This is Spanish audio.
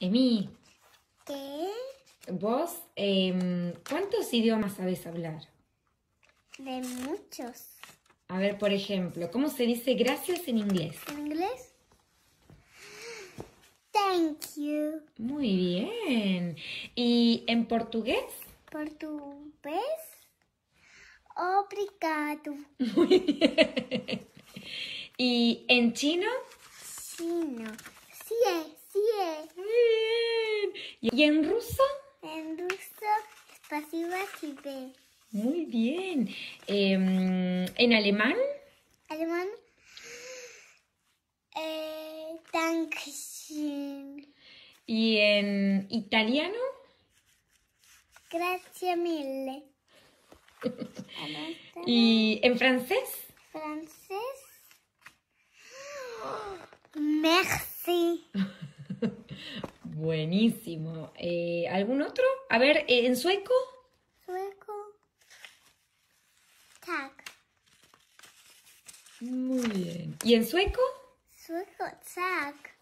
Emi. ¿Qué? Vos, em, ¿cuántos idiomas sabes hablar? De muchos. A ver, por ejemplo, ¿cómo se dice gracias en inglés? ¿En inglés? Thank you. Muy bien. ¿Y en portugués? Portugués. Obrigado. Muy bien. ¿Y en chino? Chino. ¿Y en ruso? En ruso, pasiva ve. Muy bien. Em, ¿En alemán? Alemán. Eh, ¿Y en italiano? Gracias, mille. ¿Y en francés? Francés. Buenísimo. Eh, ¿Algún otro? A ver, eh, ¿en sueco? Sueco. Muy bien. ¿Y en sueco? Sueco, tac